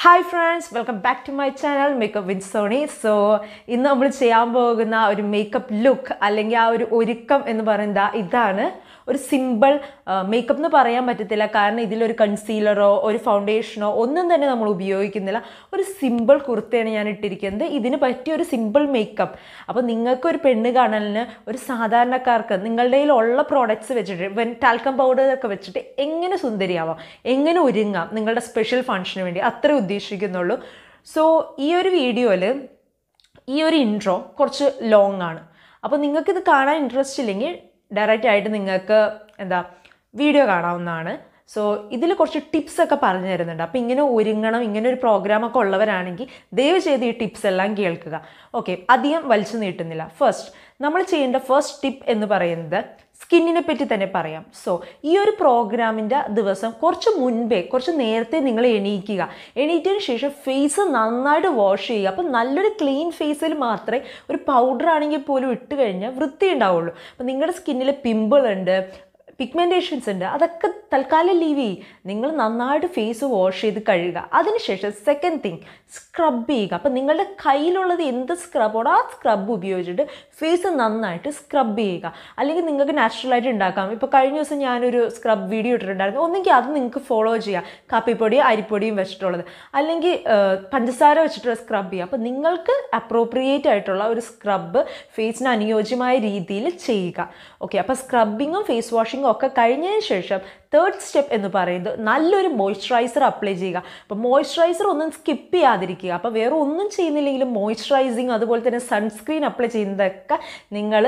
hi friends welcome back to my channel makeup with Soni so ഇന്ന് നമ്മൾ ചെയ്യാൻ പോകുന്ന ഒരു മേക്കപ്പ് ലുക്ക് അല്ലെങ്കിൽ ആ ഒരു ഒരുക്കം എന്ന് പറയുന്നത് ഇതാണ് ഒരു സിമ്പിൾ മേക്കപ്പ് എന്ന് പറയാൻ പറ്റത്തില്ല കാരണം ഇതിലൊരു കൺസീലറോ ഒരു ഫൗണ്ടേഷനോ ഒന്നും തന്നെ നമ്മൾ ഉപയോഗിക്കുന്നില്ല ഒരു സിമ്പിൾ കുർത്തയാണ് ഞാൻ ഇട്ടിരിക്കുന്നത് ഇതിന് പറ്റിയ ഒരു സിമ്പിൾ മേക്കപ്പ് അപ്പോൾ നിങ്ങൾക്ക് ഒരു പെണ്ണ് കാണലിന് ഒരു സാധാരണക്കാർക്ക് നിങ്ങളുടെ ഉള്ള പ്രോഡക്റ്റ്സ് വെച്ചിട്ട് വെൻ ടാൽക്കം പൗഡറൊക്കെ വെച്ചിട്ട് എങ്ങനെ സുന്ദരിയാവാം എങ്ങനെ ഒരുങ്ങാം നിങ്ങളുടെ സ്പെഷ്യൽ ഫങ്ഷന് വേണ്ടി അത്രേ ഉദ്ദേശിക്കുന്നുള്ളൂ സോ ഈ ഒരു വീഡിയോയിൽ ഈ ഒരു ഇൻട്രോ കുറച്ച് ലോങ്ങാണ് ആണ് അപ്പോൾ നിങ്ങൾക്കിത് കാണാൻ ഇൻട്രസ്റ്റ് ഇല്ലെങ്കിൽ ഡയറക്റ്റ് ആയിട്ട് നിങ്ങൾക്ക് എന്താ വീഡിയോ കാണാവുന്നതാണ് സോ ഇതിൽ കുറച്ച് ടിപ്സ് ഒക്കെ പറഞ്ഞു തരുന്നുണ്ട് അപ്പോൾ ഇങ്ങനെ ഒരുങ്ങണം ഇങ്ങനെ ഒരു പ്രോഗ്രാമൊക്കെ ഉള്ളവരാണെങ്കിൽ ദയവ് ചെയ്ത് ഈ ടിപ്സ് എല്ലാം കേൾക്കുക ഓക്കെ അധികം വലിച്ചു നീട്ടുന്നില്ല ഫസ്റ്റ് നമ്മൾ ചെയ്യേണ്ട ഫസ്റ്റ് ടിപ്പ് എന്ന് പറയുന്നത് സ്കിന്നിനെ പറ്റി തന്നെ പറയാം സോ ഈ ഒരു പ്രോഗ്രാമിൻ്റെ ദിവസം കുറച്ച് മുൻപേ കുറച്ച് നേരത്തെ നിങ്ങൾ എണീക്കുക എണീറ്റതിന് ശേഷം ഫേസ് നന്നായിട്ട് വാഷ് ചെയ്യുക അപ്പം നല്ലൊരു ക്ലീൻ ഫേസിൽ മാത്രമേ ഒരു പൗഡർ ആണെങ്കിൽ പോലും ഇട്ട് കഴിഞ്ഞാൽ വൃത്തി ഉണ്ടാവുള്ളൂ അപ്പം നിങ്ങളുടെ സ്കിന്നിൽ പിമ്പിളുണ്ട് പിഗ്മെൻറ്റേഷൻസ് ഉണ്ട് അതൊക്കെ തൽക്കാലം ലീവ് ചെയ്യും നിങ്ങൾ നന്നായിട്ട് ഫേസ് വാഷ് ചെയ്ത് കഴുകുക അതിനുശേഷം സെക്കൻഡ് തിങ് സ്ക്രബ് ചെയ്യുക അപ്പം നിങ്ങളുടെ കയ്യിലുള്ളത് എന്ത് സ്ക്രബോട് ആ സ്ക്രബ് ഉപയോഗിച്ചിട്ട് ഫേസ് നന്നായിട്ട് സ്ക്രബ് ചെയ്യുക അല്ലെങ്കിൽ നിങ്ങൾക്ക് നാച്ചുറലായിട്ട് ഉണ്ടാക്കാം ഇപ്പോൾ കഴിഞ്ഞ ദിവസം ഞാനൊരു സ്ക്രബ് വീഡിയോ ഇട്ടിട്ടുണ്ടായിരുന്നു ഒന്നെങ്കിൽ അത് നിങ്ങൾക്ക് ഫോളോ ചെയ്യാം കാപ്പിപ്പൊടിയും അരിപ്പൊടിയും വെച്ചിട്ടുള്ളത് അല്ലെങ്കിൽ പഞ്ചസാര വെച്ചിട്ടുള്ള സ്ക്രബ് ചെയ്യുക അപ്പോൾ നിങ്ങൾക്ക് അപ്രോപ്രിയേറ്റ് ആയിട്ടുള്ള ഒരു സ്ക്രബ് ഫേസിന് അനുയോജ്യമായ രീതിയിൽ ചെയ്യുക ഓക്കെ അപ്പോൾ സ്ക്രബിങ്ങും ഫേസ് വാഷിങ്ങും ഒക്കെ കഴിഞ്ഞതിന് ശേഷം തേർഡ് സ്റ്റെപ്പ് എന്ന് പറയുന്നത് നല്ലൊരു മോയ്സ്ചറൈസർ അപ്ലൈ ചെയ്യുക അപ്പോൾ മോയ്സ്ചറൈസർ ഒന്നും സ്കിപ്പ് ചെയ്യാതിരിക്കുക അപ്പോൾ വേറെ ഒന്നും ചെയ്യുന്നില്ലെങ്കിലും മോയ്സ്ചറൈസിങ് അതുപോലെ തന്നെ സൺസ്ക്രീൻ അപ്ലൈ ചെയ്യുന്നതൊക്കെ നിങ്ങൾ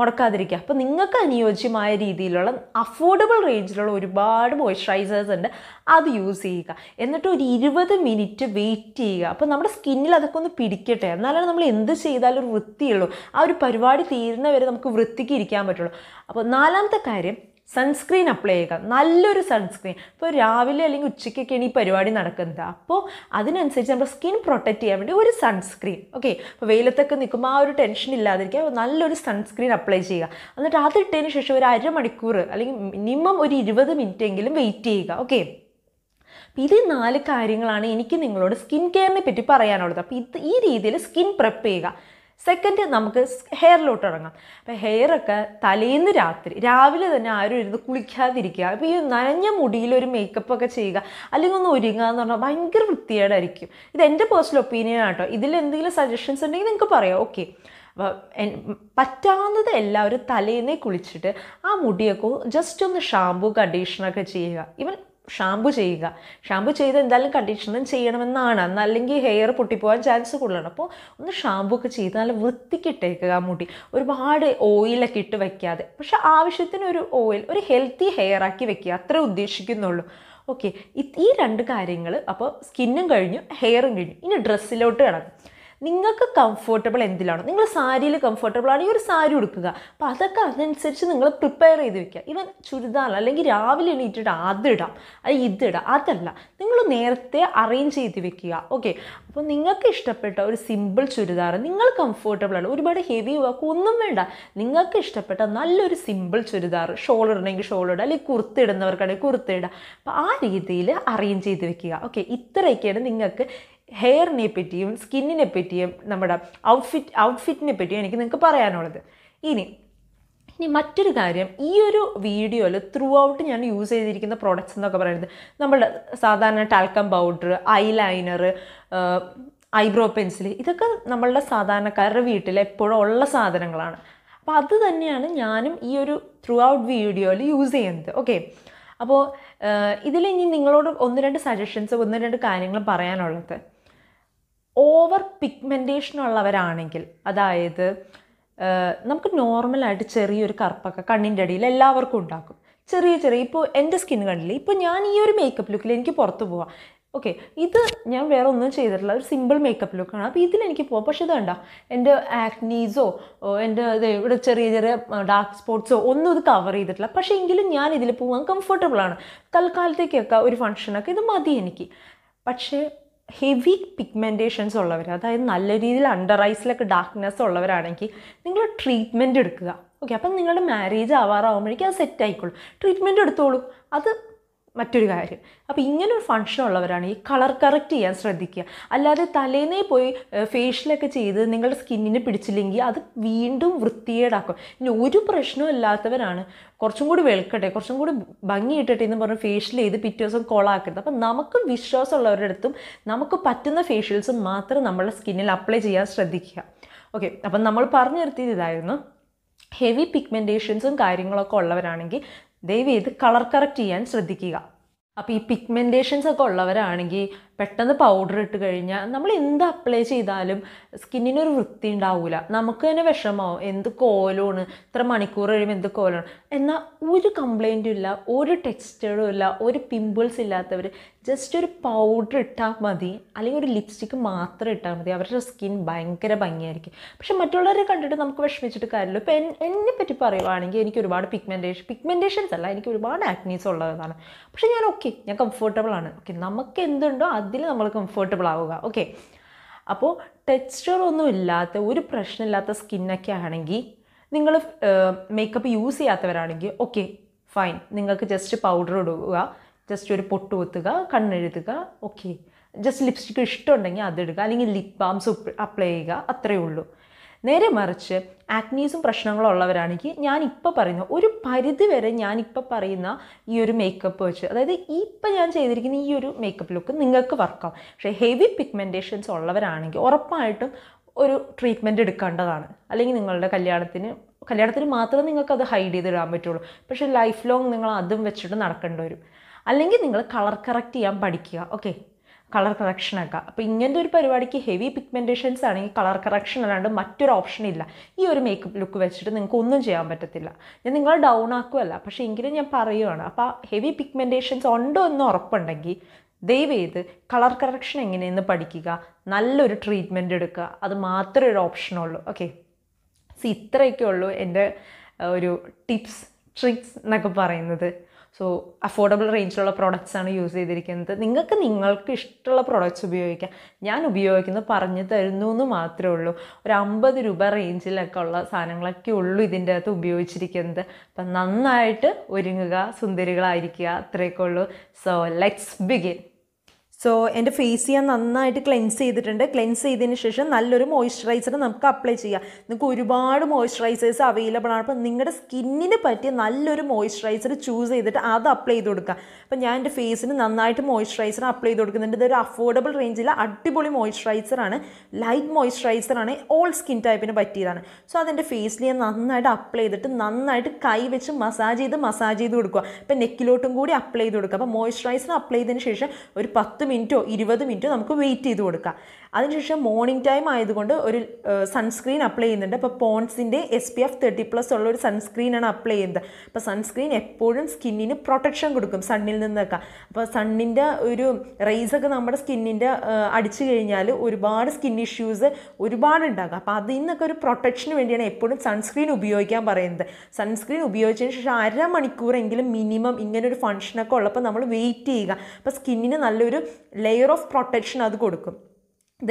മുടക്കാതിരിക്കുക അപ്പോൾ നിങ്ങൾക്ക് അനുയോജ്യമായ രീതിയിലുള്ള അഫോർഡബിൾ റേഞ്ചിലുള്ള ഒരുപാട് മോയ്സ്ചറൈസേഴ്സ് ഉണ്ട് അത് യൂസ് ചെയ്യുക എന്നിട്ട് ഒരു ഇരുപത് മിനിറ്റ് വെയിറ്റ് ചെയ്യുക അപ്പോൾ നമ്മുടെ സ്കിന്നിൽ അതൊക്കെ ഒന്ന് പിടിക്കട്ടെ എന്നാലാണ് നമ്മൾ എന്ത് ചെയ്താലും ഒരു വൃത്തിയുള്ളൂ ആ ഒരു പരിപാടി തീരുന്ന വരെ നമുക്ക് വൃത്തിക്ക് ഇരിക്കാൻ പറ്റുള്ളൂ അപ്പോൾ നാലാമത്തെ കാര്യം സൺസ്ക്രീൻ അപ്ലൈ ചെയ്യുക നല്ലൊരു സൺസ്ക്രീൻ ഇപ്പോൾ രാവിലെ അല്ലെങ്കിൽ ഉച്ചയ്ക്കൊക്കെയാണ് ഈ പരിപാടി നടക്കുന്നത് അപ്പോൾ അതിനനുസരിച്ച് നമ്മുടെ സ്കിൻ പ്രൊട്ടക്റ്റ് ചെയ്യാൻ വേണ്ടി ഒരു സൺസ്ക്രീൻ ഓക്കെ അപ്പോൾ വെയിലത്തൊക്കെ നിൽക്കുമ്പോൾ ആ ഒരു ടെൻഷൻ ഇല്ലാതിരിക്കുക നല്ലൊരു സൺസ്ക്രീൻ അപ്ലൈ ചെയ്യുക എന്നിട്ട് ഇട്ടതിന് ശേഷം ഒരു അരമണിക്കൂർ അല്ലെങ്കിൽ മിനിമം ഒരു ഇരുപത് മിനിറ്റ് എങ്കിലും വെയിറ്റ് ചെയ്യുക ഓക്കെ ഇതേ നാല് കാര്യങ്ങളാണ് എനിക്ക് നിങ്ങളോട് സ്കിൻ കെയറിനെ പറ്റി പറയാനുള്ളത് അപ്പോൾ ഇത് ഈ രീതിയിൽ സ്കിൻ പ്രെപ്പ് ചെയ്യുക സെക്കൻഡ് നമുക്ക് ഹെയറിലോട്ട് ഇറങ്ങാം അപ്പോൾ ഹെയറൊക്കെ തലേന്ന് രാത്രി രാവിലെ തന്നെ ആരും ഇരുന്ന് കുളിക്കാതിരിക്കുക അപ്പോൾ ഈ നനഞ്ഞ മുടിയിൽ ഒരു മേക്കപ്പ് ഒക്കെ ചെയ്യുക അല്ലെങ്കിൽ ഒന്ന് ഒരുങ്ങുക എന്ന് പറഞ്ഞാൽ ഭയങ്കര വൃത്തിയേടായിരിക്കും ഇത് എൻ്റെ പേഴ്സണൽ ഒപ്പീനിയൻ ആട്ടോ ഇതിൽ എന്തെങ്കിലും സജഷൻസ് ഉണ്ടെങ്കിൽ നിങ്ങൾക്ക് പറയാം ഓക്കെ പറ്റാവുന്നത് എല്ലാവരും തലേന്നേ കുളിച്ചിട്ട് ആ മുടിയൊക്കെ ജസ്റ്റ് ഒന്ന് ഷാമ്പു കണ്ടീഷണറൊക്കെ ചെയ്യുക ഇവൻ ഷാമ്പു ചെയ്യുക ഷാമ്പു ചെയ്ത് എന്തായാലും കണ്ടീഷണറും ചെയ്യണമെന്നാണ് അല്ലെങ്കിൽ ഹെയർ പൊട്ടിപ്പോകാൻ ചാൻസ് കൂടുതലാണ് അപ്പോൾ ഒന്ന് ഷാമ്പു ഒക്കെ ചെയ്ത് നല്ല വൃത്തിക്ക് ഇട്ടേക്കുക മുടി ഒരുപാട് ഓയിലൊക്കെ ഇട്ട് വയ്ക്കാതെ പക്ഷേ ആവശ്യത്തിന് ഒരു ഓയിൽ ഒരു ഹെൽത്തി ഹെയർ ആക്കി വെക്കുക അത്ര ഉദ്ദേശിക്കുന്നുള്ളൂ ഓക്കെ ഈ രണ്ട് കാര്യങ്ങൾ അപ്പോൾ സ്കിന്നും കഴിഞ്ഞു ഹെയറും കഴിഞ്ഞു ഇനി ഡ്രസ്സിലോട്ട് കിടക്കും നിങ്ങൾക്ക് കംഫർട്ടബിൾ എന്തിലാണോ നിങ്ങൾ സാരിയിൽ കംഫർട്ടബിൾ ആണെങ്കിൽ ഒരു സാരി ഉടുക്കുക അപ്പോൾ അതൊക്കെ അതനുസരിച്ച് നിങ്ങൾ പ്രിപ്പയർ ചെയ്ത് വെക്കുക ഇവൻ ചുരിദാർ അല്ലെങ്കിൽ രാവിലെ എണീറ്റിട്ട് അതിടാം അത് ഇതിടാം അതല്ല നിങ്ങൾ നേരത്തെ അറേഞ്ച് ചെയ്ത് വെക്കുക ഓക്കെ അപ്പോൾ നിങ്ങൾക്ക് ഇഷ്ടപ്പെട്ട ഒരു സിമ്പിൾ ചുരിദാർ നിങ്ങൾ കംഫർട്ടബിൾ ആണ് ഒരുപാട് ഹെവി വർക്ക് ഒന്നും വേണ്ട നിങ്ങൾക്ക് ഇഷ്ടപ്പെട്ട നല്ലൊരു സിമ്പിൾ ചുരിദാർ ഷോൾ ഇടണമെങ്കിൽ ഷോൾ ഇടുക അല്ലെങ്കിൽ കുർത്ത ഇടുന്നവർക്കാണെങ്കിൽ കുർത്ത ഇടുക അപ്പോൾ ആ രീതിയിൽ അറേഞ്ച് ചെയ്ത് വെക്കുക ഓക്കെ ഇത്രയൊക്കെയാണ് നിങ്ങൾക്ക് ഹെയറിനെ പറ്റിയും സ്കിന്നിനെ പറ്റിയും നമ്മുടെ ഔട്ട്ഫിറ്റ് ഔട്ട്ഫിറ്റിനെ പറ്റിയും എനിക്ക് നിങ്ങൾക്ക് പറയാനുള്ളത് ഇനി ഇനി മറ്റൊരു കാര്യം ഈ ഒരു വീഡിയോയിൽ ത്രൂ ഔട്ട് ഞാൻ യൂസ് ചെയ്തിരിക്കുന്ന പ്രോഡക്റ്റ്സ് എന്നൊക്കെ പറയുന്നത് നമ്മൾ സാധാരണ talcum powder eyeliner eyebrow pencil ഇതൊക്കെ നമ്മളുടെ സാധാരണക്കാരുടെ വീട്ടിൽ എപ്പോഴും ഉള്ള സാധനങ്ങളാണ് അപ്പോൾ അത് തന്നെയാണ് ഞാനും ഈ ഒരു ത്രൂ ഔട്ട് വീഡിയോയിൽ യൂസ് ചെയ്യുന്നത് ഓക്കെ അപ്പോൾ ഇതിൽ ഇനി നിങ്ങളോട് ഒന്ന് രണ്ട് സജഷൻസ് ഒന്ന് രണ്ട് കാര്യങ്ങൾ പറയാനുള്ളത് ഓവർ പിഗ്മെൻറ്റേഷൻ ഉള്ളവരാണെങ്കിൽ അതായത് നമുക്ക് നോർമലായിട്ട് ചെറിയൊരു കറുപ്പൊക്കെ കണ്ണിൻ്റെ അടിയിൽ എല്ലാവർക്കും ഉണ്ടാക്കും ചെറിയ ചെറിയ ഇപ്പോൾ എൻ്റെ സ്കിൻ കണ്ടില്ലേ ഇപ്പോൾ ഞാൻ ഈ ഒരു മേക്കപ്പ് ലുക്കിൽ എനിക്ക് പുറത്ത് പോവാം ഓക്കെ ഇത് ഞാൻ വേറെ ഒന്നും ചെയ്തിട്ടില്ല ഒരു സിമ്പിൾ മേക്കപ്പ് ലുക്കാണ് അപ്പോൾ ഇതിലെനിക്ക് പോവാം പക്ഷേ ഇത് വേണ്ട എൻ്റെ ആക്നീസോ എൻ്റെ ഇവിടെ ചെറിയ ചെറിയ ഡാർക്ക് സ്പോട്ട്സോ ഒന്നും ഇത് കവർ ചെയ്തിട്ടില്ല പക്ഷേ എങ്കിലും ഞാൻ ഇതിൽ പോകാൻ കംഫർട്ടബിളാണ് തൽക്കാലത്തേക്കൊക്കെ ഒരു ഫംഗ്ഷനൊക്കെ ഇത് മതി എനിക്ക് പക്ഷേ ഹെവി പിഗ്മെൻറ്റേഷൻസ് ഉള്ളവർ അതായത് നല്ല രീതിയിൽ അണ്ടർ ഐസിലൊക്കെ ഡാർക്ക്നെസ് ഉള്ളവരാണെങ്കിൽ നിങ്ങൾ ട്രീറ്റ്മെൻറ്റ് എടുക്കുക ഓക്കെ അപ്പം നിങ്ങളുടെ മാരേജ് ആവാറാകുമ്പോഴേക്കും അത് സെറ്റ് ആയിക്കോളും ട്രീറ്റ്മെൻറ്റ് എടുത്തോളൂ അത് മറ്റൊരു കാര്യം അപ്പോൾ ഇങ്ങനൊരു ഫങ്ഷൻ ഉള്ളവരാണ് ഈ കളർ കറക്റ്റ് ചെയ്യാൻ ശ്രദ്ധിക്കുക അല്ലാതെ തലേന്നേ പോയി ഫേഷ്യലൊക്കെ ചെയ്ത് നിങ്ങളുടെ സ്കിന്നിനെ പിടിച്ചില്ലെങ്കിൽ അത് വീണ്ടും വൃത്തികേടാക്കും ഇനി ഒരു പ്രശ്നവും ഇല്ലാത്തവരാണ് കുറച്ചും കൂടി വെളുക്കട്ടെ കുറച്ചും കൂടി ഭംഗി ഇട്ടട്ടെ എന്ന് പറഞ്ഞ് ഫേഷ്യൽ ചെയ്ത് പിറ്റേ ദിവസം കൊളാക്കരുത് അപ്പം നമുക്ക് വിശ്വാസമുള്ളവരുടെ അടുത്തും നമുക്ക് പറ്റുന്ന ഫേഷ്യൽസ് മാത്രം നമ്മളുടെ സ്കിന്നിൽ അപ്ലൈ ചെയ്യാൻ ശ്രദ്ധിക്കുക ഓക്കെ അപ്പം നമ്മൾ പറഞ്ഞു നിർത്തിയത് ഇതായിരുന്നു ഹെവി പിഗ്മെൻറ്റേഷൻസും കാര്യങ്ങളൊക്കെ ഉള്ളവരാണെങ്കിൽ ദയവ് ചെയ്ത് കളർ കറക്റ്റ് ചെയ്യാൻ ശ്രദ്ധിക്കുക അപ്പോൾ ഈ പിഗ്മെൻറ്റേഷൻസ് ഒക്കെ ഉള്ളവരാണെങ്കിൽ പെട്ടെന്ന് പൗഡർ ഇട്ട് കഴിഞ്ഞാൽ നമ്മൾ എന്ത് അപ്ലൈ ചെയ്താലും സ്കിന്നിനൊരു വൃത്തി ഉണ്ടാവില്ല നമുക്ക് തന്നെ വിഷമാവും എന്ത് കോലമാണ് ഇത്ര മണിക്കൂർ കഴിയുമ്പോൾ എന്ത് കോലമാണ് എന്നാൽ ഒരു കംപ്ലൈൻറ്റും ഇല്ല ഒരു ടെക്സ്റ്റേഡും ഇല്ല ഒരു പിമ്പിൾസ് ഇല്ലാത്തവർ ജസ്റ്റ് ഒരു പൗഡർ ഇട്ടാൽ മതി അല്ലെങ്കിൽ ഒരു ലിപ്സ്റ്റിക്ക് മാത്രം ഇട്ടാൽ മതി അവരുടെ സ്കിൻ ഭയങ്കര ഭംഗിയായിരിക്കും പക്ഷെ മറ്റുള്ളവരെ കണ്ടിട്ട് നമുക്ക് വിഷമിച്ചിട്ട് കാര്യമില്ല ഇപ്പോൾ എന്നെ പറ്റി പറയുവാണെങ്കിൽ എനിക്ക് ഒരുപാട് പിഗ്മെൻറ്റേഷൻ പിഗ്മെൻറ്റേഷൻസ് അല്ല എനിക്ക് ഒരുപാട് ആക്നീസ് ഉള്ളതാണ് പക്ഷേ ഞാൻ ഓക്കെ ഞാൻ കംഫർട്ടബിൾ ആണ് ഓക്കെ നമുക്ക് എന്തുണ്ടോ അത് അതിൽ നമ്മൾ കംഫർട്ടബിൾ ആവുക ഓക്കെ അപ്പോൾ ടെക്സ്ചർ ഒന്നും ഇല്ലാത്ത ഒരു പ്രശ്നമില്ലാത്ത സ്കിന്നൊക്കെ ആണെങ്കിൽ നിങ്ങൾ മേക്കപ്പ് യൂസ് ചെയ്യാത്തവരാണെങ്കിൽ ഓക്കെ ഫൈൻ നിങ്ങൾക്ക് ജസ്റ്റ് പൗഡർ ഇടുക ജസ്റ്റ് ഒരു പൊട്ട് കൊത്തുക കണ്ണെഴുതുക ഓക്കെ ജസ്റ്റ് ലിപ്സ്റ്റിക്ക് ഇഷ്ടമുണ്ടെങ്കിൽ അതിടുക അല്ലെങ്കിൽ ലിപ് ബാംസ് അപ്ലൈ ചെയ്യുക അത്രയേ ഉള്ളൂ നേരെ മറിച്ച് ആക്നീസും പ്രശ്നങ്ങളും ഉള്ളവരാണെങ്കിൽ ഞാനിപ്പോൾ പറയുന്ന ഒരു പരിധി വരെ ഞാനിപ്പോൾ പറയുന്ന ഈ ഒരു മേക്കപ്പ് വെച്ച് അതായത് ഇപ്പം ഞാൻ ചെയ്തിരിക്കുന്ന ഈ ഒരു മേക്കപ്പ് ലുക്ക് നിങ്ങൾക്ക് വർക്കാവും പക്ഷേ ഹെവി പിഗ്മെൻറ്റേഷൻസ് ഉള്ളവരാണെങ്കിൽ ഉറപ്പായിട്ടും ഒരു ട്രീറ്റ്മെൻറ്റ് എടുക്കേണ്ടതാണ് അല്ലെങ്കിൽ നിങ്ങളുടെ കല്യാണത്തിന് കല്യാണത്തിന് മാത്രമേ നിങ്ങൾക്ക് അത് ഹൈഡ് ചെയ്തിടാൻ പറ്റുള്ളൂ പക്ഷേ ലൈഫ് ലോങ് നിങ്ങൾ അതും വെച്ചിട്ട് നടക്കേണ്ടി വരും അല്ലെങ്കിൽ നിങ്ങൾ കളർ കറക്റ്റ് ചെയ്യാൻ പഠിക്കുക ഓക്കെ കളർ ആക്കുക അപ്പോൾ ഇങ്ങനത്തെ ഒരു പരിപാടിക്ക് ഹെവി പിഗ്മെൻറ്റേഷൻസ് ആണെങ്കിൽ കളർ കറക്ഷൻ അല്ലാണ്ട് മറ്റൊരു ഓപ്ഷൻ ഇല്ല ഈ ഒരു മേക്കപ്പ് ലുക്ക് വെച്ചിട്ട് നിങ്ങൾക്ക് ഒന്നും ചെയ്യാൻ പറ്റത്തില്ല ഞാൻ നിങ്ങളെ ഡൗൺ ആക്കുമല്ല പക്ഷേ എങ്കിലും ഞാൻ പറയുവാണ് അപ്പോൾ ഹെവി പിഗ്മെൻറ്റേഷൻസ് ഉണ്ടോ എന്ന് ഉറപ്പുണ്ടെങ്കിൽ ദയവ് ചെയ്ത് കളർ കറക്ഷൻ എങ്ങനെയെന്ന് പഠിക്കുക നല്ലൊരു ട്രീറ്റ്മെൻ്റ് എടുക്കുക അത് മാത്രമേ ഒരു ഓപ്ഷനുള്ളൂ ഓക്കെ സോ ഇത്രയൊക്കെ ഉള്ളൂ എൻ്റെ ഒരു ടിപ്സ് ട്രിക്സ് എന്നൊക്കെ പറയുന്നത് സോ അഫോർഡബിൾ റേഞ്ചിലുള്ള പ്രോഡക്റ്റ്സ് ആണ് യൂസ് ചെയ്തിരിക്കുന്നത് നിങ്ങൾക്ക് നിങ്ങൾക്ക് ഇഷ്ടമുള്ള പ്രോഡക്റ്റ്സ് ഉപയോഗിക്കാം ഞാൻ ഉപയോഗിക്കുന്നത് പറഞ്ഞു തരുന്നു എന്ന് മാത്രമേ ഉള്ളൂ ഒരു അമ്പത് രൂപ റേഞ്ചിലൊക്കെ ഉള്ള സാധനങ്ങളൊക്കെ ഉള്ളൂ ഇതിൻ്റെ അകത്ത് ഉപയോഗിച്ചിരിക്കുന്നത് അപ്പം നന്നായിട്ട് ഒരുങ്ങുക സുന്ദരികളായിരിക്കുക അത്രയൊക്കെ ഉള്ളൂ സോ ലെറ്റ്സ് ബിഗിൻ സോ എൻ്റെ ഫേസ് ഞാൻ നന്നായിട്ട് ക്ലെൻസ് ചെയ്തിട്ടുണ്ട് ക്ലെൻസ് ചെയ്തതിന് ശേഷം നല്ലൊരു മോയ്സ്ചറൈസർ നമുക്ക് അപ്ലൈ ചെയ്യാം നിങ്ങൾക്ക് ഒരുപാട് മോയ്സ്ചറൈസേഴ്സ് അവൈലബിൾ ആണ് അപ്പോൾ നിങ്ങളുടെ സ്കിന്നിന് പറ്റിയ നല്ലൊരു മോയ്സ്ചറൈസർ ചൂസ് ചെയ്തിട്ട് അത് അപ്ലൈ ചെയ്ത് കൊടുക്കുക അപ്പോൾ ഞാൻ എൻ്റെ ഫേസിന് നന്നായിട്ട് മോയ്സ്ചറൈസർ അപ്ലൈ ചെയ്ത് കൊടുക്കുന്നുണ്ട് ഇതൊരു അഫോർഡബിൾ റേഞ്ചിൽ അടിപൊളി മോയ്സ്ചറൈസറാണ് ലൈറ്റ് മോയ്സ്ചറൈസറാണ് ഓൾ സ്കിൻ ടൈപ്പിന് പറ്റിയതാണ് സോ അതെൻ്റെ ഫേസിൽ ഞാൻ നന്നായിട്ട് അപ്ലൈ ചെയ്തിട്ട് നന്നായിട്ട് കൈ വെച്ച് മസാജ് ചെയ്ത് മസാജ് ചെയ്ത് കൊടുക്കുക അപ്പോൾ നെക്കിലോട്ടും കൂടി അപ്ലൈ ചെയ്ത് കൊടുക്കുക അപ്പോൾ മോയ്സ്ചറൈസർ അപ്ലൈ ചെയ്തതിന് ശേഷം ഒരു പത്ത് മിനിറ്റോ ഇരുപത് മിനിറ്റോ നമുക്ക് വെയിറ്റ് ചെയ്ത് കൊടുക്കാം അതിനുശേഷം മോർണിംഗ് ടൈം ആയതുകൊണ്ട് ഒരു സൺസ്ക്രീൻ അപ്ലൈ ചെയ്യുന്നുണ്ട് അപ്പോൾ പോൺസിൻ്റെ S P F thirty plus ഉള്ള ഒരു സൺസ്ക്രീനാണ് അപ്ലൈ ചെയ്യുന്നത് അപ്പോൾ സൺസ്ക്രീൻ എപ്പോഴും സ്കിന്നിന് പ്രൊട്ടക്ഷൻ കൊടുക്കും സണ്ണിൽ നിന്നൊക്കെ അപ്പോൾ സണ്ണിൻ്റെ ഒരു റൈസൊക്കെ നമ്മുടെ സ്കിന്നിൻ്റെ അടിച്ചു കഴിഞ്ഞാൽ ഒരുപാട് സ്കിൻ ഇഷ്യൂസ് ഒരുപാട് ഉണ്ടാകും അപ്പോൾ അതിൽ നിന്നൊക്കെ ഒരു പ്രൊട്ടക്ഷന് വേണ്ടിയാണ് എപ്പോഴും സൺസ്ക്രീൻ ഉപയോഗിക്കാൻ പറയുന്നത് സൺസ്ക്രീൻ ഉപയോഗിച്ചതിന് ശേഷം അരമണിക്കൂറെങ്കിലും മിനിമം ഇങ്ങനൊരു ഫങ്ഷനൊക്കെ ഉള്ളപ്പോൾ നമ്മൾ വെയിറ്റ് ചെയ്യുക അപ്പോൾ സ്കിന്നിന് നല്ലൊരു ലെയർ ഓഫ് പ്രൊട്ടക്ഷൻ അത് കൊടുക്കും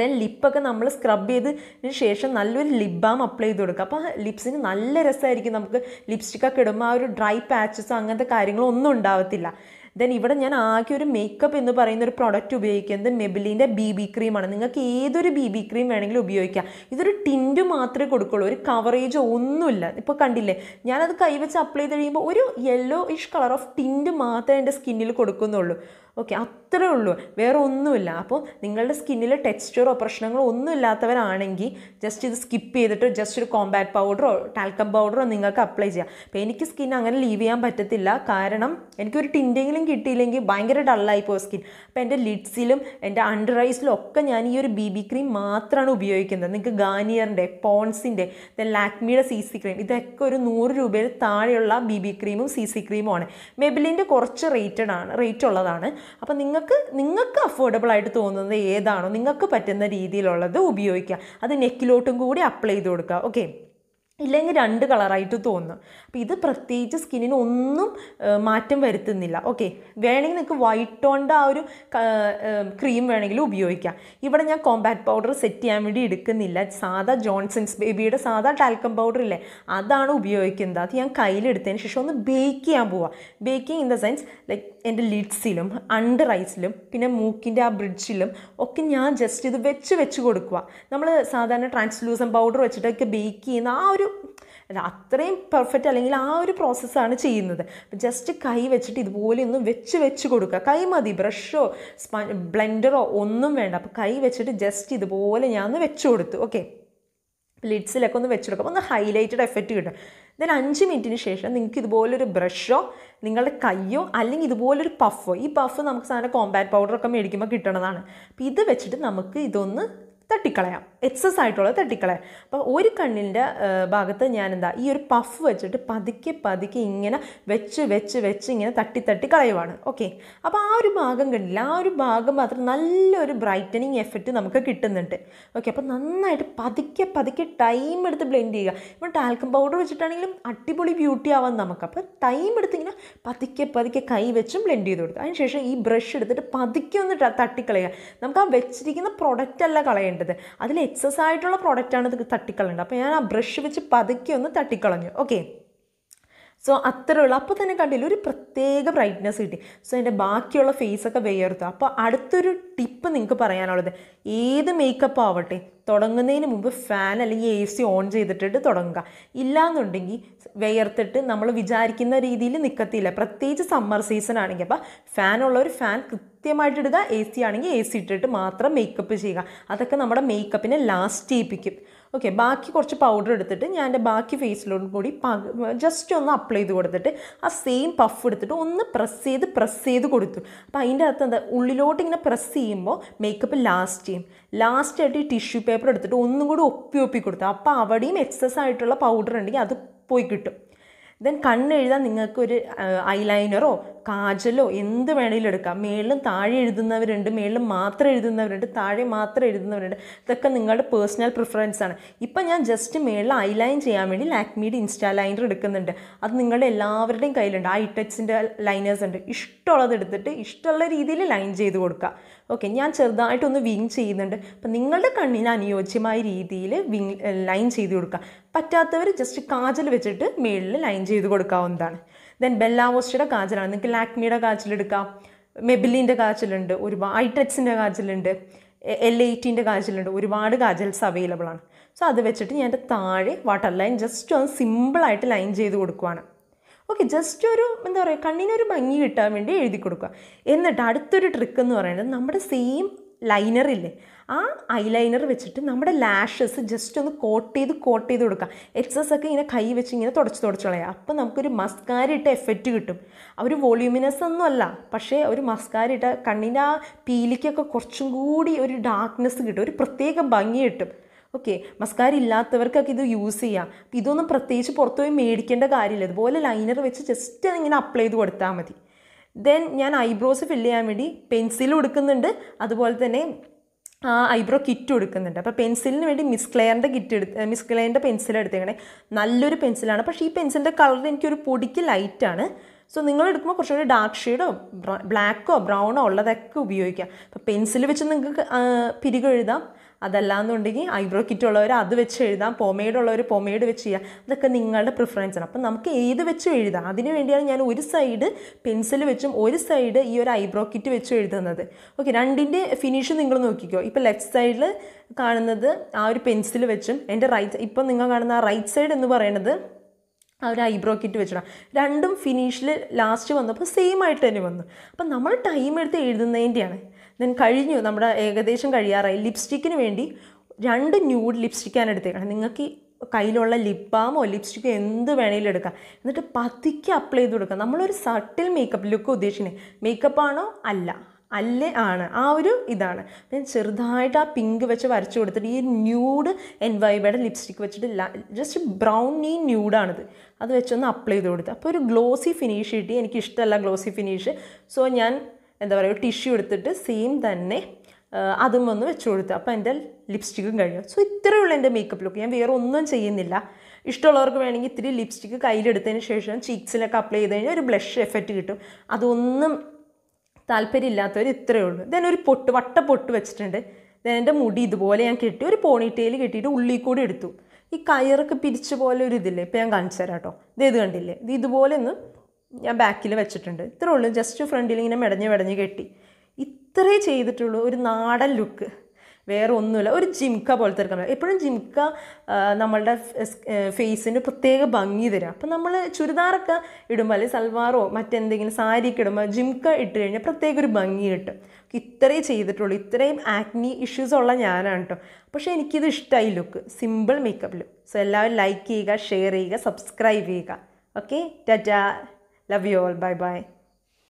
ദെൻ ലിപ്പൊക്കെ നമ്മൾ സ്ക്രബ് ചെയ്തതിന് ശേഷം നല്ലൊരു ലിപ് ബാം അപ്ലൈ ചെയ്ത് കൊടുക്കുക അപ്പോൾ ലിപ്സിന് നല്ല രസമായിരിക്കും നമുക്ക് ലിപ്സ്റ്റിക്കൊക്കെ ഇടുമ്പോൾ ആ ഒരു ഡ്രൈ പാച്ചസ് അങ്ങനത്തെ കാര്യങ്ങളൊന്നും ഉണ്ടാവത്തില്ല ദെൻ ഇവിടെ ഞാൻ ആകെ ഒരു മേക്കപ്പ് എന്ന് പറയുന്ന ഒരു പ്രോഡക്റ്റ് ഉപയോഗിക്കുന്നത് മെബിലിൻ്റെ ബി ബി ക്രീമാണ് നിങ്ങൾക്ക് ഏതൊരു ബി ബി ക്രീം വേണമെങ്കിലും ഉപയോഗിക്കാം ഇതൊരു ടിൻറ്റ് മാത്രമേ കൊടുക്കുള്ളൂ ഒരു കവറേജ് ഒന്നുമില്ല ഇപ്പോൾ കണ്ടില്ലേ ഞാനത് കൈവച്ച് അപ്ലൈ ചെയ്ത് കഴിയുമ്പോൾ ഒരു യെല്ലോ ഇഷ് കളർ ഓഫ് ടിൻറ്റ് മാത്രമേ എൻ്റെ സ്കിന്നിൽ കൊടുക്കുന്നുള്ളൂ ഓക്കെ അത്രേ ഉള്ളൂ വേറെ ഒന്നുമില്ല അപ്പോൾ നിങ്ങളുടെ സ്കിന്നിലെ ടെക്സ്ചറോ പ്രശ്നങ്ങളോ ഇല്ലാത്തവരാണെങ്കിൽ ജസ്റ്റ് ഇത് സ്കിപ്പ് ചെയ്തിട്ട് ജസ്റ്റ് ഒരു കോമ്പാക്ട് പൗഡറോ ടാൽക്കം പൗഡറോ നിങ്ങൾക്ക് അപ്ലൈ ചെയ്യാം അപ്പോൾ എനിക്ക് സ്കിൻ അങ്ങനെ ലീവ് ചെയ്യാൻ പറ്റത്തില്ല കാരണം എനിക്കൊരു ടിൻറ്റെങ്കിലും കിട്ടിയില്ലെങ്കിൽ ഭയങ്കര ഡള്ളായി പോകും സ്കിൻ അപ്പോൾ എൻ്റെ ലിഡ്സിലും എൻ്റെ അണ്ടർ ഐസിലും ഒക്കെ ഞാൻ ഈ ഒരു ബി ബി ക്രീം മാത്രമാണ് ഉപയോഗിക്കുന്നത് നിങ്ങൾക്ക് ഗാനിയറിൻ്റെ പോൺസിൻ്റെ ദെൻ ലാക്മിയുടെ സി സി ക്രീം ഇതൊക്കെ ഒരു നൂറ് രൂപയിൽ താഴെയുള്ള ബി ബി ക്രീമും സി സി ക്രീമുമാണ് മെബിലിൻ്റെ കുറച്ച് റേറ്റഡ് ആണ് റേറ്റ് ഉള്ളതാണ് അപ്പോൾ നിങ്ങൾക്ക് നിങ്ങൾക്ക് അഫോർഡബിൾ ആയിട്ട് തോന്നുന്നത് ഏതാണോ നിങ്ങൾക്ക് പറ്റുന്ന രീതിയിലുള്ളത് ഉപയോഗിക്കുക അത് നെക്കിലോട്ടും കൂടി അപ്ലൈ ചെയ്ത് കൊടുക്കുക ഓക്കെ ഇല്ലെങ്കിൽ രണ്ട് കളറായിട്ട് തോന്നും അപ്പോൾ ഇത് പ്രത്യേകിച്ച് സ്കിന്നിന് ഒന്നും മാറ്റം വരുത്തുന്നില്ല ഓക്കെ വേണമെങ്കിൽ നിങ്ങൾക്ക് വൈറ്റ് ടോണിൻ്റെ ആ ഒരു ക്രീം വേണമെങ്കിൽ ഉപയോഗിക്കാം ഇവിടെ ഞാൻ കോമ്പാക്ട് പൗഡർ സെറ്റ് ചെയ്യാൻ വേണ്ടി എടുക്കുന്നില്ല സാധാ ജോൺസൺസ് ബേബിയുടെ സാധാ ടാൽക്കം പൗഡർ ഇല്ലേ അതാണ് ഉപയോഗിക്കുന്നത് അത് ഞാൻ കയ്യിലെടുത്തതിന് ശേഷം ഒന്ന് ബേക്ക് ചെയ്യാൻ പോവുക baking in the sense like എൻ്റെ ലിഡ്സിലും അണ്ടർ ഐസിലും പിന്നെ മൂക്കിൻ്റെ ആ ബ്രിഡ്ജിലും ഒക്കെ ഞാൻ ജസ്റ്റ് ഇത് വെച്ച് വെച്ച് കൊടുക്കുക നമ്മൾ സാധാരണ ട്രാൻസ്ലൂസൻ പൗഡർ വെച്ചിട്ടൊക്കെ ബേക്ക് ചെയ്യുന്ന ആ ഒരു ഒരു അത്രയും പെർഫെക്റ്റ് അല്ലെങ്കിൽ ആ ഒരു പ്രോസസ്സാണ് ചെയ്യുന്നത് ജസ്റ്റ് കൈ വെച്ചിട്ട് ഇതുപോലെ ഒന്ന് വെച്ച് വെച്ച് കൊടുക്കുക കൈ മതി ബ്രഷോ സ്പ ബ്ലെൻഡറോ ഒന്നും വേണ്ട അപ്പോൾ കൈ വെച്ചിട്ട് ജസ്റ്റ് ഇതുപോലെ ഞാൻ ഒന്ന് വെച്ച് കൊടുത്തു ഓക്കെ ലിഡ്സിലൊക്കെ ഒന്ന് വെച്ച് കൊടുക്കുക ഒന്ന് ഹൈലൈറ്റഡ് എഫക്റ്റ് കിട്ടും ദെൻ അഞ്ച് മിനിറ്റിന് ശേഷം നിങ്ങൾക്ക് ഇതുപോലൊരു ബ്രഷോ നിങ്ങളുടെ കയ്യോ അല്ലെങ്കിൽ ഇതുപോലൊരു പഫോ ഈ പഫ് നമുക്ക് സാധനം കോമ്പാക്ട് പൗഡറൊക്കെ മേടിക്കുമ്പോൾ കിട്ടണതാണ് അപ്പോൾ ഇത് വെച്ചിട്ട് നമുക്ക് ഇതൊന്ന് തട്ടിക്കളയാം എക്സസ് ആയിട്ടുള്ള തട്ടിക്കളെ അപ്പോൾ ഒരു കണ്ണിൻ്റെ ഭാഗത്ത് ഞാൻ എന്താ ഈ ഒരു പഫ് വെച്ചിട്ട് പതുക്കെ പതുക്കെ ഇങ്ങനെ വെച്ച് വെച്ച് വെച്ച് ഇങ്ങനെ തട്ടി തട്ടി കളയുവാണ് ഓക്കെ അപ്പോൾ ആ ഒരു ഭാഗം കണ്ടില്ല ആ ഒരു ഭാഗം മാത്രം നല്ലൊരു ബ്രൈറ്റനിങ് എഫക്റ്റ് നമുക്ക് കിട്ടുന്നുണ്ട് ഓക്കെ അപ്പോൾ നന്നായിട്ട് പതുക്കെ പതുക്കെ ടൈം എടുത്ത് ബ്ലെൻഡ് ചെയ്യുക ഇപ്പം ടാൽക്കം പൗഡർ വെച്ചിട്ടാണെങ്കിലും അടിപൊളി ബ്യൂട്ടി ആവാം നമുക്ക് അപ്പോൾ ടൈം എടുത്ത് ഇങ്ങനെ പതുക്കെ പതുക്കെ കൈ വെച്ചും ബ്ലെൻഡ് ചെയ്ത് കൊടുക്കുക അതിനുശേഷം ഈ ബ്രഷ് എടുത്തിട്ട് പതുക്കെ ഒന്ന് തട്ടിക്കളയുക നമുക്ക് ആ വെച്ചിരിക്കുന്ന പ്രൊഡക്റ്റ് അല്ല കളയേണ്ടത് അതിൽ എക്സസ് ആയിട്ടുള്ള പ്രോഡക്റ്റാണ് ഇത് തട്ടിക്കളയേണ്ടത് അപ്പോൾ ഞാൻ ആ ബ്രഷ് വെച്ച് പതുക്കെ ഒന്ന് തട്ടിക്കളഞ്ഞു ഓക്കെ സോ അത്രയുള്ള അപ്പോൾ തന്നെ കണ്ടില്ല ഒരു പ്രത്യേക ബ്രൈറ്റ്നസ് കിട്ടി സോ എൻ്റെ ബാക്കിയുള്ള ഫേസൊക്കെ വേയർത്തു അപ്പോൾ അടുത്തൊരു ടിപ്പ് നിങ്ങൾക്ക് പറയാനുള്ളത് ഏത് മേക്കപ്പ് ആവട്ടെ തുടങ്ങുന്നതിന് മുമ്പ് ഫാൻ അല്ലെങ്കിൽ എ സി ഓൺ ചെയ്തിട്ടിട്ട് തുടങ്ങുക ഇല്ലാന്നുണ്ടെങ്കിൽ വിയർത്തിട്ട് നമ്മൾ വിചാരിക്കുന്ന രീതിയിൽ നിൽക്കത്തില്ല പ്രത്യേകിച്ച് സമ്മർ സീസൺ ആണെങ്കിൽ അപ്പോൾ ഉള്ള ഒരു ഫാൻ കൃത്യമായിട്ട് ഇടുക എ സി ആണെങ്കിൽ എ സി ഇട്ടിട്ട് മാത്രം മേക്കപ്പ് ചെയ്യുക അതൊക്കെ നമ്മുടെ മേക്കപ്പിനെ ലാസ്റ്റ് ചെയ്യിപ്പിക്കും ഓക്കെ ബാക്കി കുറച്ച് പൗഡർ എടുത്തിട്ട് ഞാൻ എൻ്റെ ബാക്കി ഫേസിലോടും കൂടി ജസ്റ്റ് ഒന്ന് അപ്ലൈ ചെയ്ത് കൊടുത്തിട്ട് ആ സെയിം പഫ് എടുത്തിട്ട് ഒന്ന് പ്രസ് ചെയ്ത് പ്രസ് ചെയ്ത് കൊടുത്തു അപ്പോൾ അതിൻ്റെ അകത്ത് എന്താ ഉള്ളിലോട്ട് ഇങ്ങനെ പ്രസ് ചെയ്യുമ്പോൾ മേക്കപ്പ് ലാസ്റ്റ് ചെയ്യും ലാസ്റ്റ് ആയിട്ട് ഈ ടിഷ്യൂ പേപ്പർ എടുത്തിട്ട് ഒന്നും കൂടി ഒപ്പി ഒപ്പി കൊടുത്തു അപ്പോൾ അവിടെയും എക്സസ് ആയിട്ടുള്ള പൗഡർ ഉണ്ടെങ്കിൽ അത് പോയി കിട്ടും ദെൻ കണ്ണെഴുതാൻ നിങ്ങൾക്കൊരു ഐലൈനറോ കാജലോ എന്ത് വേണമെങ്കിലും എടുക്കാം മേളിലും താഴെ എഴുതുന്നവരുണ്ട് മേളിലും മാത്രം എഴുതുന്നവരുണ്ട് താഴെ മാത്രം എഴുതുന്നവരുണ്ട് ഇതൊക്കെ നിങ്ങളുടെ പേഴ്സണൽ പ്രിഫറൻസ് ആണ് ഇപ്പം ഞാൻ ജസ്റ്റ് മേളിൽ ഐലൈൻ ചെയ്യാൻ വേണ്ടി ലാക്മീഡ് ഇൻസ്റ്റാ ലൈനർ എടുക്കുന്നുണ്ട് അത് നിങ്ങളുടെ എല്ലാവരുടെയും കയ്യിലുണ്ട് ഐ ടച്ചിൻ്റെ ലൈനേഴ്സ് ഉണ്ട് ഇഷ്ടമുള്ളത് എടുത്തിട്ട് ഇഷ്ടമുള്ള രീതിയിൽ ലൈൻ ചെയ്ത് കൊടുക്കുക ഓക്കെ ഞാൻ ചെറുതായിട്ടൊന്ന് വിങ് ചെയ്യുന്നുണ്ട് അപ്പം നിങ്ങളുടെ കണ്ണിന് അനുയോജ്യമായ രീതിയിൽ വിങ് ലൈൻ ചെയ്ത് കൊടുക്കുക പറ്റാത്തവർ ജസ്റ്റ് കാജൽ വെച്ചിട്ട് മേളിൽ ലൈൻ ചെയ്ത് കൊടുക്കാവുന്നതാണ് ദെൻ ബെല്ലാവോസ്റ്റയുടെ കാജലാണ് നിങ്ങൾക്ക് ലാക്മിയുടെ കാജലെടുക്കാം മെബിലിൻ്റെ കാജലുണ്ട് ഒരു ഐട്രക്സിൻ്റെ കാജലുണ്ട് എൽ എയ്റ്റീൻ്റെ കാജലുണ്ട് ഒരുപാട് കാജൽസ് അവൈലബിൾ ആണ് സോ അത് വെച്ചിട്ട് ഞാൻ താഴെ വാട്ടർ ലൈൻ ജസ്റ്റ് ഒന്ന് സിമ്പിളായിട്ട് ലൈൻ ചെയ്ത് കൊടുക്കുവാണ് ഓക്കെ ജസ്റ്റ് ഒരു എന്താ പറയുക കണ്ണിനൊരു ഭംഗി കിട്ടാൻ വേണ്ടി എഴുതി കൊടുക്കുക എന്നിട്ട് അടുത്തൊരു ട്രിക്ക് എന്ന് പറയുന്നത് നമ്മുടെ സെയിം ലൈനറില്ലേ ആ ഐലൈനർ വെച്ചിട്ട് നമ്മുടെ ലാഷസ് ജസ്റ്റ് ഒന്ന് കോട്ട് ചെയ്ത് കോട്ട് ചെയ്ത് കൊടുക്കുക എക്സസ് ഒക്കെ ഇങ്ങനെ കൈ വെച്ച് ഇങ്ങനെ തുടച്ച് തുടച്ച് കളയുക അപ്പം നമുക്കൊരു മസ്കാര ഇട്ട എഫക്റ്റ് കിട്ടും ആ ഒരു വോള്യൂമിനസ് ഒന്നും അല്ല പക്ഷേ ഒരു മസ്കാര ഇട്ട കണ്ണിൻ്റെ ആ പീലിക്കൊക്കെ കുറച്ചും കൂടി ഒരു ഡാർക്ക്നെസ് കിട്ടും ഒരു പ്രത്യേക ഭംഗി കിട്ടും ഓക്കെ മസ്കാര ഇല്ലാത്തവർക്കൊക്കെ ഇത് യൂസ് ചെയ്യാം അപ്പം ഇതൊന്നും പ്രത്യേകിച്ച് പുറത്ത് പോയി മേടിക്കേണ്ട കാര്യമില്ല ഇതുപോലെ ലൈനർ വെച്ച് ജസ്റ്റ് ഇങ്ങനെ അപ്ലൈ ചെയ്ത് കൊടുത്താൽ മതി ദെൻ ഞാൻ ഐബ്രോസ് ഫില്ല് ചെയ്യാൻ വേണ്ടി പെൻസിൽ കൊടുക്കുന്നുണ്ട് അതുപോലെ തന്നെ ഐബ്രോ കിറ്റ് കൊടുക്കുന്നുണ്ട് അപ്പോൾ പെൻസിലിന് വേണ്ടി മിസ് ക്ലെയറിൻ്റെ കിറ്റ് എടുത്ത് മിസ് ക്ലെയറിൻ്റെ പെൻസിൽ എടുത്തേക്കണേ നല്ലൊരു പെൻസിലാണ് പക്ഷേ ഈ പെൻസിലിൻ്റെ കളർ എനിക്കൊരു പൊടിക്ക് ലൈറ്റാണ് സോ നിങ്ങൾ എടുക്കുമ്പോൾ കുറച്ചുകൂടി ഡാർക്ക് ഷെയ്ഡോ ബ്ലാക്കോ ബ്രൗണോ ഉള്ളതൊക്കെ ഉപയോഗിക്കാം അപ്പോൾ പെൻസിൽ വെച്ച് നിങ്ങൾക്ക് എഴുതാം അതല്ല എന്നുണ്ടെങ്കിൽ ഐബ്രോ കിറ്റ് ഉള്ളവർ അത് വെച്ച് എഴുതാം പൊമേഡ് ഉള്ളവർ പൊമേഡ് വെച്ച് ചെയ്യാം അതൊക്കെ നിങ്ങളുടെ പ്രിഫറൻസാണ് അപ്പം നമുക്ക് ഏത് വെച്ച് എഴുതാം അതിന് വേണ്ടിയാണ് ഞാൻ ഒരു സൈഡ് പെൻസിൽ വെച്ചും ഒരു സൈഡ് ഈ ഒരു ഐബ്രോ കിറ്റ് വെച്ച് എഴുതുന്നത് ഓക്കെ രണ്ടിൻ്റെ ഫിനിഷ് നിങ്ങൾ നോക്കിക്കോ ഇപ്പോൾ ലെഫ്റ്റ് സൈഡിൽ കാണുന്നത് ആ ഒരു പെൻസിൽ വെച്ചും എൻ്റെ റൈറ്റ് ഇപ്പം നിങ്ങൾ കാണുന്ന ആ റൈറ്റ് സൈഡ് എന്ന് പറയുന്നത് ആ ഒരു ഐബ്രോ കിറ്റ് വെച്ചിടാം രണ്ടും ഫിനിഷിൽ ലാസ്റ്റ് വന്നപ്പോൾ സെയിം ആയിട്ട് തന്നെ വന്നു അപ്പം നമ്മൾ ടൈം എടുത്ത് എഴുതുന്നതിൻ്റെയാണ് ദെൻ കഴിഞ്ഞു നമ്മുടെ ഏകദേശം കഴിയാറായി ലിപ്സ്റ്റിക്കിന് വേണ്ടി രണ്ട് ന്യൂഡ് ലിപ്സ്റ്റിക്കാണ് എടുത്തേക്കണം നിങ്ങൾക്ക് കയ്യിലുള്ള ലിപ് ബാമോ ലിപ്സ്റ്റിക്കോ എന്ത് വേണമെങ്കിലും എടുക്കാം എന്നിട്ട് പതിക്ക് അപ്ലൈ ചെയ്ത് കൊടുക്കാം നമ്മളൊരു സട്ടിൽ മേക്കപ്പ് ലുക്ക് ഉദ്ദേശിക്കുന്നത് മേക്കപ്പ് ആണോ അല്ല അല്ലേ ആണ് ആ ഒരു ഇതാണ് ഞാൻ ചെറുതായിട്ട് ആ പിങ്ക് വെച്ച് വരച്ചു കൊടുത്തിട്ട് ഈ ന്യൂഡ് എൻവൈബയുടെ ലിപ്സ്റ്റിക് വെച്ചിട്ട് ജസ്റ്റ് ബ്രൗൺ ഈ ന്യൂഡാണിത് അത് വെച്ചൊന്ന് അപ്ലൈ ചെയ്ത് കൊടുത്തു അപ്പോൾ ഒരു ഗ്ലോസി ഫിനിഷ് കിട്ടി എനിക്ക് ഇഷ്ടമല്ല ഗ്ലോസി ഫിനിഷ് സോ ഞാൻ എന്താ പറയുക ടിഷ്യൂ എടുത്തിട്ട് സെയിം തന്നെ അതും ഒന്ന് വെച്ച് കൊടുത്തു അപ്പോൾ എൻ്റെ ലിപ്സ്റ്റിക്കും കഴിയും സോ ഇത്രയേ ഉള്ളൂ എൻ്റെ മേക്കപ്പ് ലുക്ക് ഞാൻ വേറെ ഒന്നും ചെയ്യുന്നില്ല ഇഷ്ടമുള്ളവർക്ക് വേണമെങ്കിൽ ഇത്തിരി ലിപ്സ്റ്റിക്ക് കയ്യിലെടുത്തതിന് ശേഷം ചീക്സിലൊക്കെ അപ്ലൈ ചെയ്ത് കഴിഞ്ഞാൽ ഒരു ബ്ലഷ് എഫക്റ്റ് കിട്ടും അതൊന്നും താല്പര്യമില്ലാത്തവർ ഇത്രയേ ഉള്ളൂ ദെൻ ഒരു പൊട്ട് വട്ട പൊട്ട് വെച്ചിട്ടുണ്ട് ദെൻ എൻ്റെ മുടി ഇതുപോലെ ഞാൻ കെട്ടി ഒരു പോണിറ്റെയിൽ കെട്ടിയിട്ട് ഉള്ളിൽ കൂടി എടുത്തു ഈ കയറൊക്കെ പിരിച്ച പോലെ ഒരു ഇതില്ലേ ഇപ്പം ഞാൻ കാണിച്ചു തരാം കേട്ടോ ഇത് ഇത് കണ്ടില്ലേ ഇത് ഇതുപോലെ ഒന്ന് ഞാൻ ബാക്കിൽ വെച്ചിട്ടുണ്ട് ഇത്രേ ഉള്ളൂ ജസ്റ്റ് ഫ്രണ്ടിൽ ഇങ്ങനെ മെടഞ്ഞ് മെടഞ്ഞ് കെട്ടി ഇത്രേ ചെയ്തിട്ടുള്ളൂ ഒരു നാടൻ ലുക്ക് വേറെ ഒന്നുമില്ല ഒരു ജിംക്ക പോലത്തെ ഒരു കളർ എപ്പോഴും ജിംക്ക നമ്മളുടെ ഫേസിന് പ്രത്യേക ഭംഗി തരാം അപ്പം നമ്മൾ ചുരിദാറൊക്കെ ഇടുമ്പോൾ അല്ലെങ്കിൽ സൽവാറോ മറ്റെന്തെങ്കിലും സാരിയൊക്കെ ഇടുമ്പോൾ ജിംക്ക ഇട്ട് കഴിഞ്ഞാൽ പ്രത്യേക ഒരു ഭംഗി കിട്ടും ഇത്രയും ചെയ്തിട്ടുള്ളൂ ഇത്രയും ആക്നി ഇഷ്യൂസ് ഉള്ള ഞാനാണ് കേട്ടോ പക്ഷേ എനിക്കിത് ഇഷ്ടമായി look simple makeup look so എല്ലാവരും ലൈക്ക് ചെയ്യുക ഷെയർ ചെയ്യുക സബ്സ്ക്രൈബ് ചെയ്യുക ഓക്കെ ടാറ്റ love you all bye by